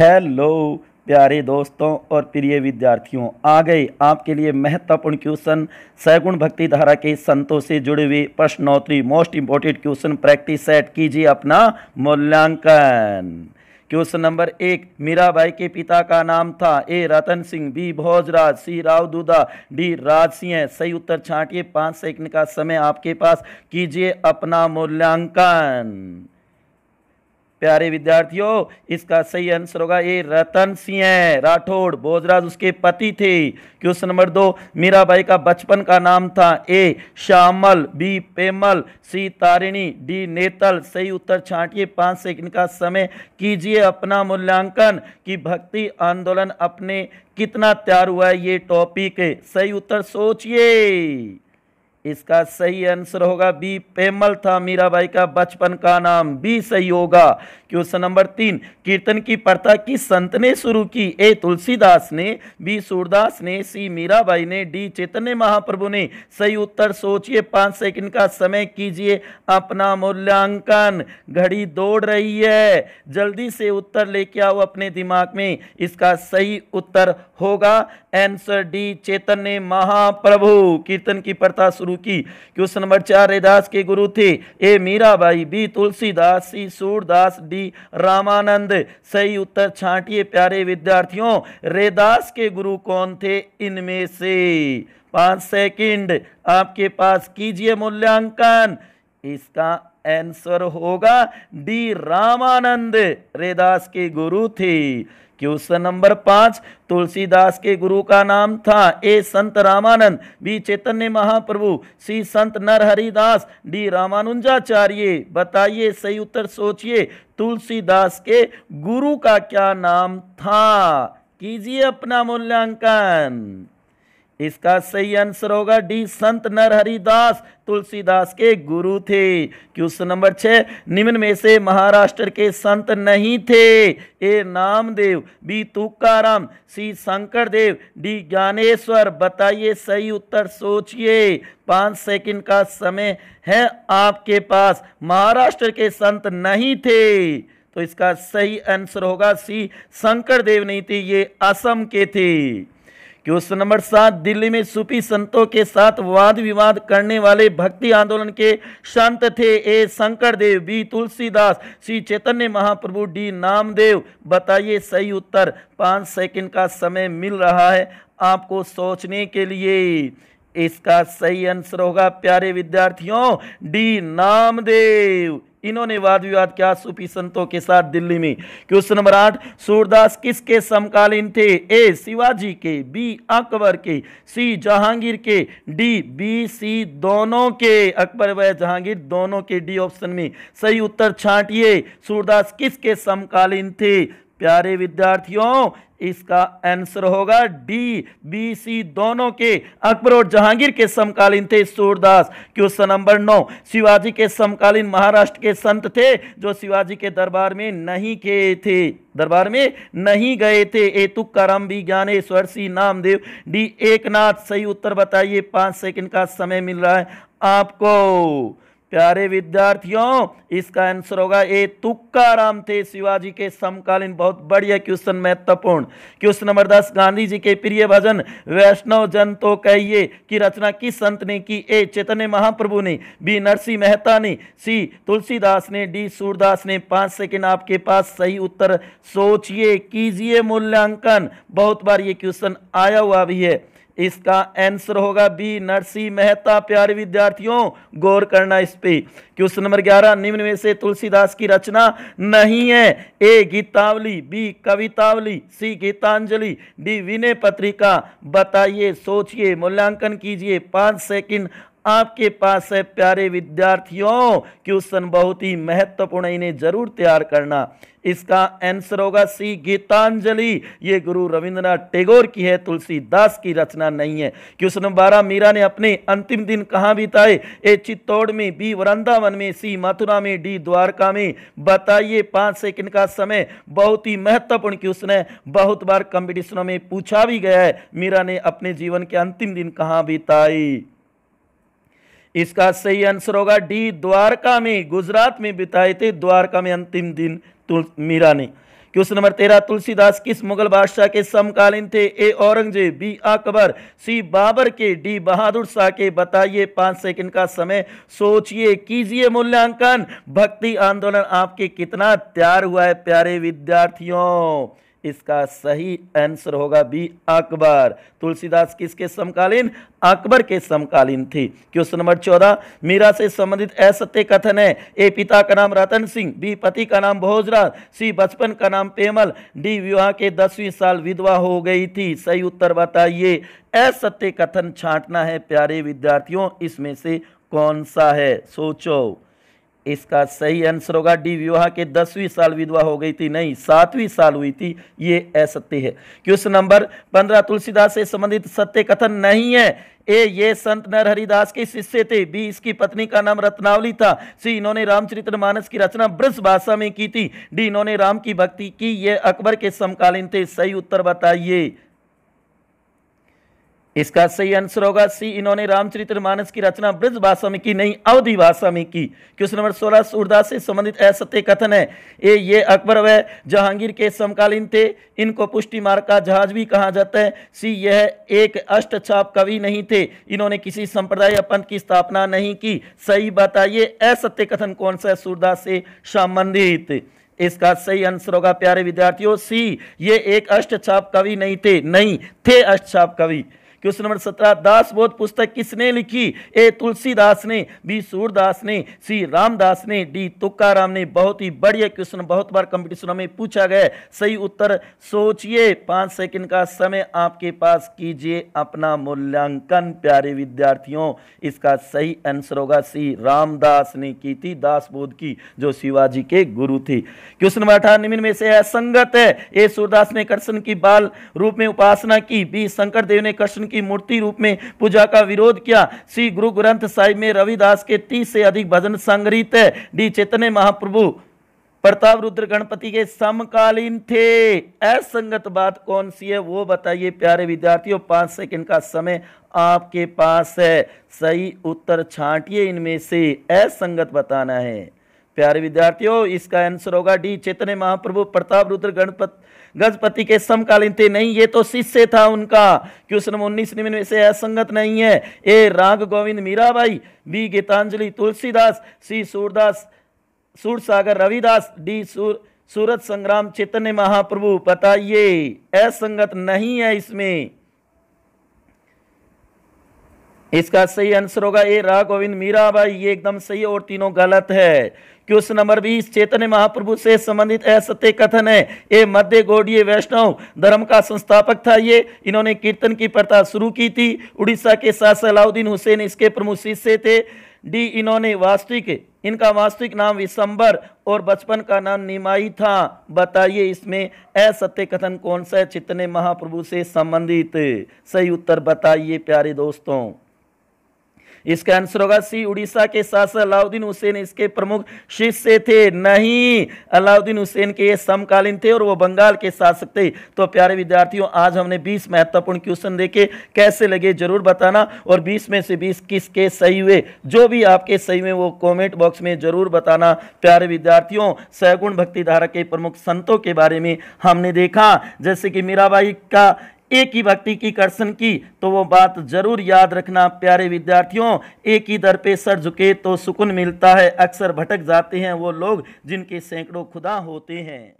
hello प्यारे दोस्तों और प्रिय विद्यार्थियों आ गए आपके लिए महत्वपूर्ण क्वेश्चन सैगुण भक्ति धारा के संतों से जुड़े हुए प्रश्नोत्तरी most important question practice set कीजिए अपना मूल्यांकन क्वेश्चन नंबर एक मीराबाई के पिता का नाम था A Ratan Singh B Bhojraj C Rao Duda D Raj Singh सही उत्तर छाटिए पाँच सेकंड का समय आपके पास कीजिए अपना मूल्यांकन प्यारे विद्यार्थियों इसका सही आंसर होगा ये रतन सिंह है राठौड़ भोजराज उसके पति थे क्वेश्चन नंबर दो मीराबाई का बचपन का नाम था A Shyamal B Pemal C Tarini D Netal सही उत्तर छांटिए पाँच सेकंड का समय कीजिए अपना मूल्यांकन कि भक्ति आंदोलन अपने कितना तैयार हुआ है ये टॉपिक सही उत्तर सोचिए इसका सही आंसर होगा बी पेमल था मीराबाई का बचपन का नाम बी सही होगा क्वेश्चन नंबर तीन कीर्तन की प्रथा की संत ने शुरू की ए तुलसीदास ने बी सूरदास ने सी मीराबाई ने डी चैतन्य महाप्रभु ने सही उत्तर सोचिए पाँच सेकंड का समय कीजिए अपना मूल्यांकन घड़ी दौड़ रही है जल्दी से उत्तर लेके आओ अपने दिमाग में इसका सही उत्तर होगा आंसर डी चेतन ने महाप्रभु कीर्तन की प्रथा शुरू की क्वेश्चन नंबर चार रेदास के गुरु थे A Mirabai B Tulsidas C Surdas D Ramanand सही उत्तर छाटिए प्यारे विद्यार्थियों रेदास के गुरु कौन थे इनमें से पांच सेकंड आपके पास कीजिए मूल्यांकन इसका आंसर होगा डी रामानंद रेदास के गुरु थे क्वेश्चन नंबर पाँच तुलसीदास के गुरु का नाम था ए संत रामानंद बी चैतन्य महाप्रभु सी संत नरहरिदास डी रामानुजाचार्य बताइए सही उत्तर सोचिए तुलसीदास के गुरु का क्या नाम था कीजिए अपना मूल्यांकन इसका सही आंसर होगा डी संत नरहरिदास तुलसीदास के गुरु थे क्वेश्चन नंबर छः निम्न में से महाराष्ट्र के संत नहीं थे A Namdev B Tukaram C Shankar Dev D Gyaneshwar बताइए सही उत्तर सोचिए पाँच सेकंड का समय है आपके पास महाराष्ट्र के संत नहीं थे तो इसका सही आंसर होगा सी शंकर देव नहीं थे ये असम के थे क्वेश्चन नंबर सात दिल्ली में सूफी संतों के साथ वाद विवाद करने वाले भक्ति आंदोलन के संत थे A Shankar Dev B Tulsidas C Chaitanya Mahaprabhu D Namdev बताइए सही उत्तर पाँच सेकंड का समय मिल रहा है आपको सोचने के लिए इसका सही आंसर होगा प्यारे विद्यार्थियों डी नामदेव इन्होंने वाद विवाद किया सूफी संतों के साथ दिल्ली में क्वेश्चन नंबर आठ सूरदास किसके समकालीन थे ए शिवाजी के बी अकबर के सी जहांगीर के डी बी सी दोनों के अकबर व जहांगीर दोनों के डी ऑप्शन में सही उत्तर छांटिए सूरदास किसके समकालीन थे प्यारे विद्यार्थियों इसका आंसर होगा डी बी सी दोनों के अकबर और जहांगीर के समकालीन थे सूरदास क्वेश्चन नंबर नौ शिवाजी के समकालीन महाराष्ट्र के संत थे जो शिवाजी के दरबार में नहीं गए थे दरबार में नहीं गए थे A Tukaram B Gyaneshwar C Namdev D Eknath सही उत्तर बताइए पाँच सेकंड का समय मिल रहा है आपको प्यारे विद्यार्थियों इसका आंसर होगा ए तुक्काराम थे शिवाजी के समकालीन बहुत बढ़िया क्वेश्चन महत्वपूर्ण क्वेश्चन नंबर दस गांधी जी के प्रिय भजन वैष्णव जन तो कहिए कि रचना किस संत ने की ए चेतन महाप्रभु ने बी नरसी मेहता ने सी तुलसीदास ने डी सूरदास ने पाँच सेकेंड आपके पास सही उत्तर सोचिए कीजिए मूल्यांकन बहुत बार ये क्वेश्चन आया हुआ भी है इसका आंसर होगा बी नरसी मेहता प्यारे विद्यार्थियों गौर करना इस पे क्वेश्चन नंबर ग्यारह निम्न में से तुलसीदास की रचना नहीं है A Gitavali B Kavitavali C Gitanjali D Vinay Patrika बताइए सोचिए मूल्यांकन कीजिए पाँच सेकंड आपके पास है प्यारे विद्यार्थियों क्वेश्चन बहुत ही महत्वपूर्ण इन्हें जरूर तैयार करना इसका आंसर होगा सी गीतांजलि ये गुरु रविंद्रनाथ टैगोर की है तुलसीदास की रचना नहीं है क्वेश्चन नंबर बारह मीरा ने अपने अंतिम दिन कहाँ बिताए ए चित्तौड़ में बी वृंदावन में सी मथुरा में डी द्वारका में बताइए पाँच सेकंड का समय बहुत ही महत्वपूर्ण क्वेश्चन है बहुत बार कॉम्पिटिशनों में पूछा भी गया है मीरा ने अपने जीवन के अंतिम दिन कहाँ बिताई इसका सही आंसर होगा डी द्वारका में गुजरात में बिताए थे द्वारका में अंतिम दिन मीरा ने क्वेश्चन नंबर तेरह तुलसीदास किस मुगल बादशाह के समकालीन थे A Aurangzeb B Akbar C Babur के डी बहादुर शाह के बताइए पांच सेकंड का समय सोचिए कीजिए मूल्यांकन भक्ति आंदोलन आपके कितना तैयार हुआ है प्यारे विद्यार्थियों इसका सही आंसर होगा बी अकबर तुलसीदास किसके समकालीन अकबर के समकालीन थी क्वेश्चन नंबर चौदह मीरा से संबंधित असत्य कथन है ए पिता का नाम रतन सिंह बी पति का नाम भोजराज सी बचपन का नाम पेमल डी विवाह के दसवीं साल विधवा हो गई थी सही उत्तर बताइए असत्य कथन छांटना है प्यारे विद्यार्थियों इसमें से कौन सा है सोचो इसका सही आंसर होगा डी विवाह के दसवीं साल विधवा हो गई थी नहीं सातवीं साल हुई थी ये असत्य है क्वेश्चन नंबर पंद्रह तुलसीदास से संबंधित सत्य कथन नहीं है ए ये संत नर हरिदास के शिष्य थे बी इसकी पत्नी का नाम रत्नावली था सी इन्होंने रामचरितमानस की रचना ब्रज भाषा में की थी डी इन्होंने राम की भक्ति की ये अकबर के समकालीन थे सही उत्तर बताइए इसका सही आंसर होगा सी इन्होंने रामचरितमानस की रचना ब्रज भाषा में की नहीं अवधि भाषा में की क्वेश्चन नंबर सोलह सूरदास से संबंधित असत्य कथन है ए ये अकबर व जहांगीर के समकालीन थे इनको पुष्टि मार्ग का जहाज भी कहा जाता है सी यह एक अष्ट छाप कवि नहीं थे इन्होंने किसी संप्रदाय या पंथ की स्थापना नहीं की सही बताइए असत्य कथन कौन सा है सूरदास से संबंधित इसका सही आंसर होगा प्यारे विद्यार्थियों सी ये एक अष्ट छाप कवि नहीं थे नहीं थे अष्ट छाप कवि क्वेश्चन नंबर सत्रह बोध पुस्तक किसने लिखी ए तुलसीदास ने बी सूरदास ने सी रामदास ने डी तुकाराम ने बहुत ही बढ़िया क्वेश्चन बहुत बार कंपटीशन में पूछा गया सही उत्तर सोचिए पाँच सेकंड का समय आपके पास कीजिए अपना मूल्यांकन प्यारे विद्यार्थियों इसका सही आंसर होगा सी रामदास ने की थी दास बोध की जो शिवाजी के गुरु थे क्वेश्चन नंबर अठारह में से असंगत है ए सूरदास ने कृष्ण की बाल रूप में उपासना की बी शंकर देव ने कृष्ण की मूर्ति रूप में पूजा का विरोध किया श्री गुरु ग्रंथ साहिब में रविदास के तीस से अधिक भजन संग्रहित है डी चैतन्य महाप्रभु प्रताप रुद्र गणपति के समकालीन थे असंगत बात कौन सी है वो बताइए प्यारे विद्यार्थियों पांच सेकंड का समय आपके पास है सही उत्तर छांटिए इनमें से असंगत बताना है प्यारे विद्यार्थियों इसका आंसर होगा डी चेतन महाप्रभु प्रताप रुद्र गणपत गजपति के समकालीन थे नहीं ये तो शिष्य था उनका क्वेश्चन उन्नीस निम्न में से असंगत नहीं है A Raag Govind Mirabai B Gitanjali Tulsidas C Surdas Sur Sagar Ravidas D सूर सूरत संग्राम चेतन्य महाप्रभु बताइए असंगत नहीं है इसमें इसका सही आंसर होगा ए रा गोविंद मीरा भाई ये एकदम सही और तीनों गलत है क्वेश्चन नंबर बीस चैतन्य महाप्रभु से संबंधित असत्य कथन है ए मध्य गौड़ीय वैष्णव धर्म का संस्थापक था ये इन्होंने कीर्तन की प्रथा शुरू की थी उड़ीसा के शासक अलाउद्दीन हुसैन इसके प्रमुख शिष्य थे डी इन्होंने वास्तविक इनका वास्तविक नाम विशंबर और बचपन का नाम निमाई था बताइए इसमें असत्य कथन कौन सा है चितने महाप्रभु से संबंधित सही उत्तर बताइए प्यारे दोस्तों इसका आंसर होगा सी उड़ीसा के शासक अलाउद्दीन हुसैन इसके प्रमुख शिष्य थे नहीं अलाउद्दीन हुसैन के समकालीन थे और वो बंगाल के शासक थे तो प्यारे विद्यार्थियों आज हमने 20 महत्वपूर्ण क्वेश्चन देखे कैसे लगे जरूर बताना और 20 में से 20 किसके सही हुए जो भी आपके सही हुए वो कॉमेंट बॉक्स में जरूर बताना प्यारे विद्यार्थियों सहगुण भक्तिधारा के प्रमुख संतों के बारे में हमने देखा जैसे कि मीराबाई का एक ही भक्ति की कर्षण की तो वो बात जरूर याद रखना प्यारे विद्यार्थियों एक ही दर पे सर झुके तो सुकून मिलता है अक्सर भटक जाते हैं वो लोग जिनके सैकड़ों खुदा होते हैं